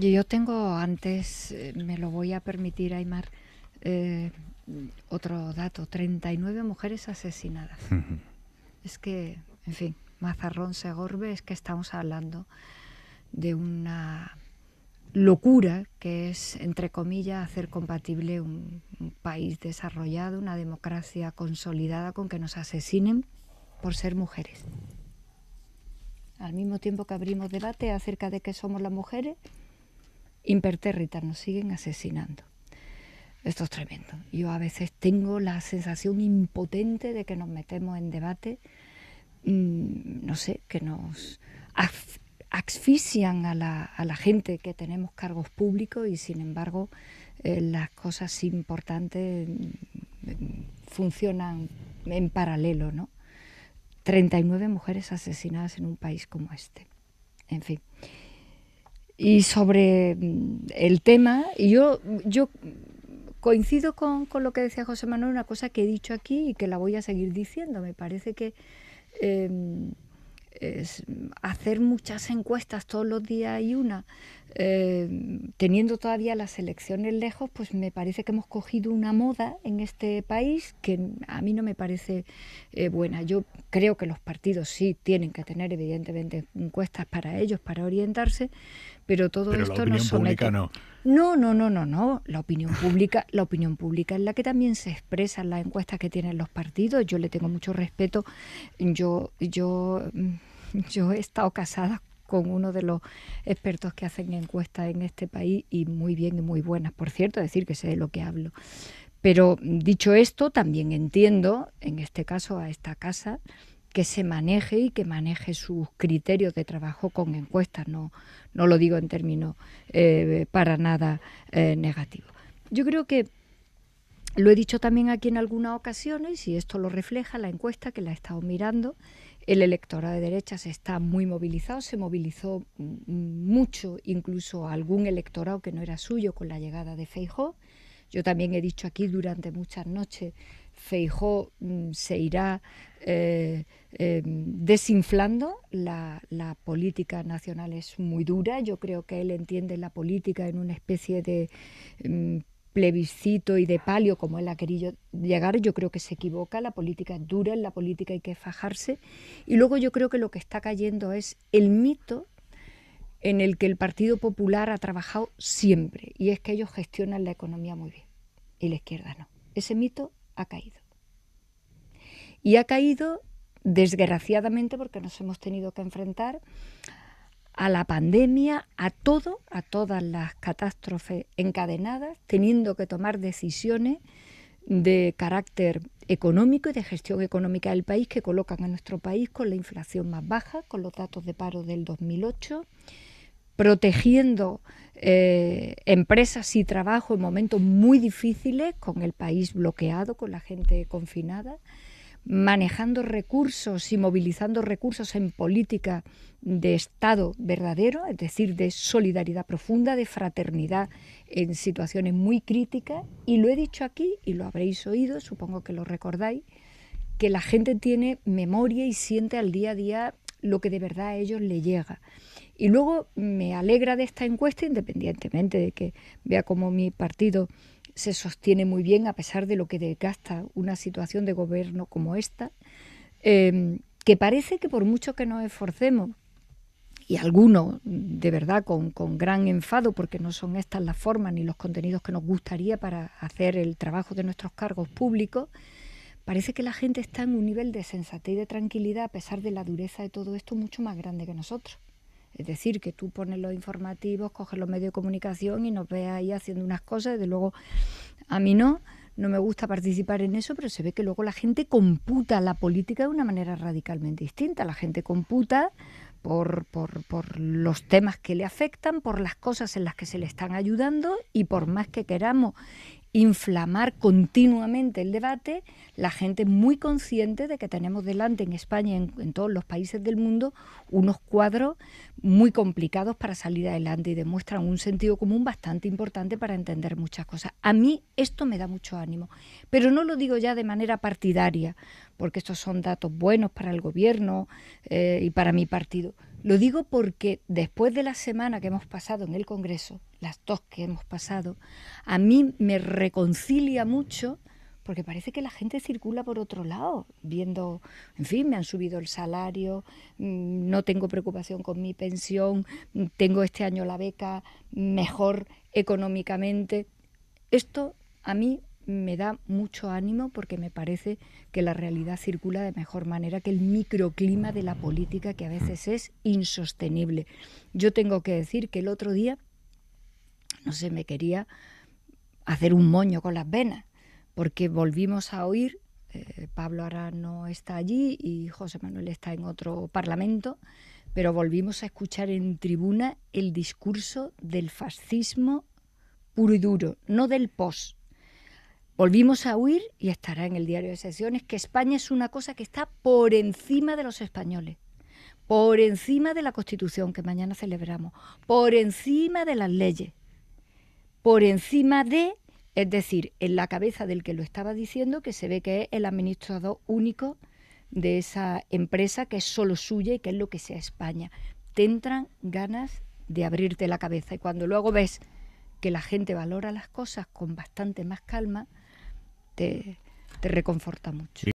Yo tengo antes, eh, me lo voy a permitir, Aymar, eh, otro dato, 39 mujeres asesinadas. es que, en fin, Mazarrón Segorbe, es que estamos hablando de una locura que es, entre comillas, hacer compatible un, un, país desarrollado, una democracia consolidada con que nos asesinen por ser mujeres. Al mismo tiempo que abrimos debate acerca de qué somos las mujeres, impertérrita, nos siguen asesinando. Esto es tremendo. Yo a veces tengo la sensación impotente de que nos metemos en debate, mm, no sé, que nos asfixian a la, la, gente que tenemos cargos públicos y sin embargo eh, las cosas importantes mm, funcionan en paralelo, ¿no? 39 mujeres asesinadas en un país como este. En fin y sobre mm, el tema. yo, yo coincido con, lo que decía José Manuel, una cosa que he dicho aquí y que la voy a seguir diciendo. Me parece que em, es hacer muchas encuestas todos los días y una eh, teniendo todavía las elecciones lejos, pues me parece que hemos cogido una moda en este país que a mí no me parece eh, buena. Yo creo que los partidos sí tienen que tener, evidentemente, encuestas para ellos, para orientarse, pero todo esto la opinión no. no, no, no, no, no. La opinión pública, la opinión pública es la que también se expresa en las encuestas que tienen los partidos. Yo le tengo mucho respeto. Yo, yo yo he estado casada con uno de los expertos que hacen encuestas en este país y muy bien y muy buenas, por cierto, decir que sé de lo que hablo. Pero mm, dicho esto, también entiendo, en este caso a esta casa, que se maneje y que maneje sus criterios de trabajo con encuestas, no, lo digo en términos eh, para nada eh, negativos. Yo creo que lo he dicho también aquí en algunas ocasiones y esto lo refleja la encuesta que la he estado mirando, el electorado de derechas está muy movilizado, se movilizó mm, mucho incluso algún electorado que no era suyo con la llegada de Feijó. Yo también he dicho aquí durante muchas noches, Feijó mm, se irá eh, em, desinflando, la, política nacional es muy dura, yo creo que él entiende la política en una especie de... Mm, plebiscito y de palio como él ha querido llegar, yo creo que se equivoca, la política es dura, en la política hay que fajarse. Y luego yo creo que lo que está cayendo es el mito en el que el Partido Popular ha trabajado siempre, y es que ellos gestionan la economía muy bien, y la izquierda no. Ese mito ha caído. Y ha caído, desgraciadamente, porque nos hemos tenido que enfrentar a la pandemia, a todo, a todas las catástrofes encadenadas, teniendo que tomar decisiones de carácter económico y de gestión económica del país que colocan a nuestro país con la inflación más baja, con los datos de paro del 2008, protegiendo eh, empresas y trabajo en momentos muy difíciles, con el país bloqueado, con la gente confinada manejando recursos y movilizando recursos en política de Estado verdadero, es decir, de solidaridad profunda, de fraternidad en situaciones muy críticas. Y lo he dicho aquí, y lo habréis oído, supongo que lo recordáis, que la gente tiene memoria y siente al día a día lo que de verdad a ellos le llega. Y luego me alegra de esta encuesta, independientemente de que vea cómo mi partido se sostiene muy bien a pesar de lo que desgasta una situación de gobierno como esta, em, que parece que por mucho que nos esforcemos, y algunos de verdad con, gran enfado, porque no son estas las formas ni los contenidos que nos gustaría para hacer el trabajo de nuestros cargos públicos, parece que la gente está en un nivel de sensatez y de tranquilidad, a pesar de la dureza de todo esto, mucho más grande que nosotros. Es decir, que tú pones los informativos, coges los medios de comunicación y nos ves ahí haciendo unas cosas, De luego a mí no, no me gusta participar en eso, pero se ve que luego la gente computa la política de una manera radicalmente distinta. La gente computa por, por, los temas que le afectan, por las cosas en las que se le están ayudando y por más que queramos inflamar continuamente el debate, la gente muy consciente de que tenemos delante en España y en, todos los países del mundo unos cuadros muy complicados para salir adelante y demuestran un sentido común bastante importante para entender muchas cosas. A mí esto me da mucho ánimo, pero no lo digo ya de manera partidaria, porque estos son datos buenos para el gobierno eh, y para mi partido lo digo porque después de la semana que hemos pasado en el Congreso, las dos que hemos pasado, a mí me reconcilia mucho porque parece que la gente circula por otro lado, viendo, en fin, me han subido el salario, mm, no tengo preocupación con mi pensión, mm, tengo este año la beca mejor económicamente. Esto a mí me da mucho ánimo porque me parece que la realidad circula de mejor manera que el microclima de la política que a veces es insostenible. Yo tengo que decir que el otro día, no sé, me quería hacer un moño con las venas, porque volvimos a oír, eh, Pablo Arano está allí y José Manuel está en otro parlamento, pero volvimos a escuchar en tribuna el discurso del fascismo puro y duro, no del post Volvimos a huir y estará en el diario de sesiones que España es una cosa que está por encima de los españoles, por encima de la Constitución que mañana celebramos, por encima de las leyes, por encima de, es decir, en la cabeza del que lo estaba diciendo, que se ve que es el administrador único de esa empresa que es solo suya y que es lo que sea España. Te entran ganas de abrirte la cabeza y cuando luego ves que la gente valora las cosas con bastante más calma, te, reconforta mucho.